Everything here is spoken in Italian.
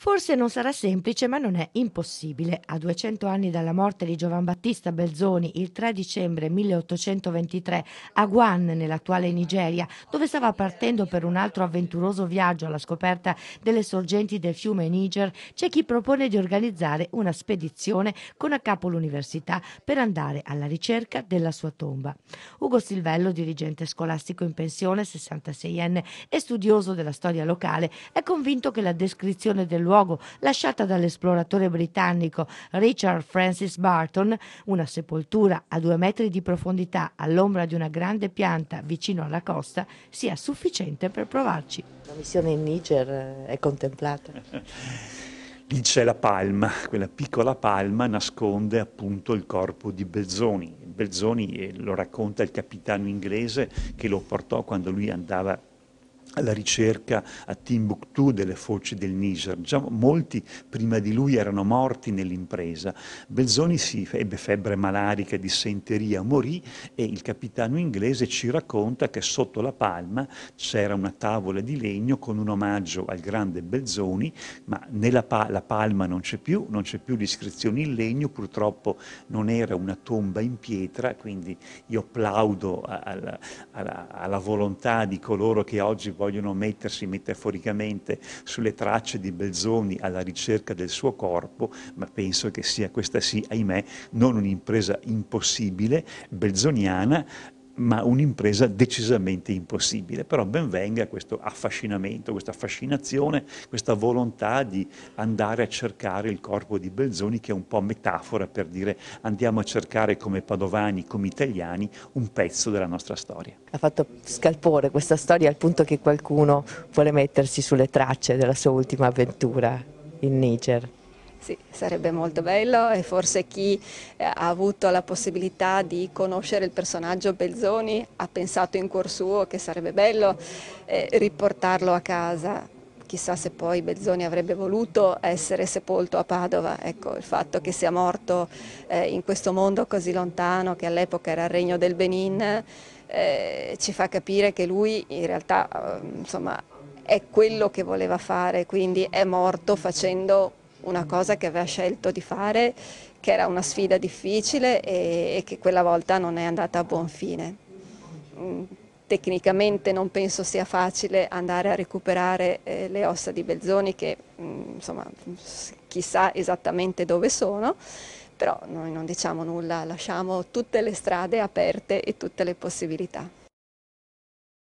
Forse non sarà semplice, ma non è impossibile. A 200 anni dalla morte di Giovan Battista Belzoni, il 3 dicembre 1823, a Guan, nell'attuale Nigeria, dove stava partendo per un altro avventuroso viaggio alla scoperta delle sorgenti del fiume Niger, c'è chi propone di organizzare una spedizione con a capo l'università per andare alla ricerca della sua tomba. Ugo Silvello, dirigente scolastico in pensione, 66enne e studioso della storia locale, è convinto che la descrizione dell'università luogo lasciata dall'esploratore britannico Richard Francis Barton, una sepoltura a due metri di profondità all'ombra di una grande pianta vicino alla costa, sia sufficiente per provarci. La missione in Niger eh, è contemplata. Lì c'è la palma, quella piccola palma nasconde appunto il corpo di Belzoni. Belzoni eh, lo racconta il capitano inglese che lo portò quando lui andava alla ricerca a Timbuktu delle foci del Niger. Già molti prima di lui erano morti nell'impresa. Belzoni si ebbe febbre malarica e dissenteria, morì e il capitano inglese ci racconta che sotto la palma c'era una tavola di legno con un omaggio al grande Belzoni, ma nella pa- la palma non c'è più, non c'è più l'iscrizione in legno, purtroppo non era una tomba in pietra, quindi io plaudo alla, alla, alla volontà di coloro che oggi vogliono vogliono mettersi metaforicamente sulle tracce di Belzoni alla ricerca del suo corpo, ma penso che sia questa sì, ahimè, non un'impresa impossibile, belzoniana, ma un'impresa decisamente impossibile. Però ben venga questo affascinamento, questa affascinazione, questa volontà di andare a cercare il corpo di Belzoni, che è un po' metafora per dire andiamo a cercare come padovani, come italiani, un pezzo della nostra storia. Ha fatto scalpore questa storia al punto che qualcuno vuole mettersi sulle tracce della sua ultima avventura in Niger. Sì, sarebbe molto bello e forse chi eh, ha avuto la possibilità di conoscere il personaggio Belzoni ha pensato in cuor suo che sarebbe bello eh, riportarlo a casa. Chissà se poi Belzoni avrebbe voluto essere sepolto a Padova. Ecco, il fatto che sia morto eh, in questo mondo così lontano, che all'epoca era il regno del Benin, eh, ci fa capire che lui in realtà ehm, insomma, è quello che voleva fare, quindi è morto facendo una cosa che aveva scelto di fare, che era una sfida difficile e, e che quella volta non è andata a buon fine. Mm, tecnicamente non penso sia facile andare a recuperare eh, le ossa di Belzoni che mm, insomma, chissà esattamente dove sono, però noi non diciamo nulla, lasciamo tutte le strade aperte e tutte le possibilità.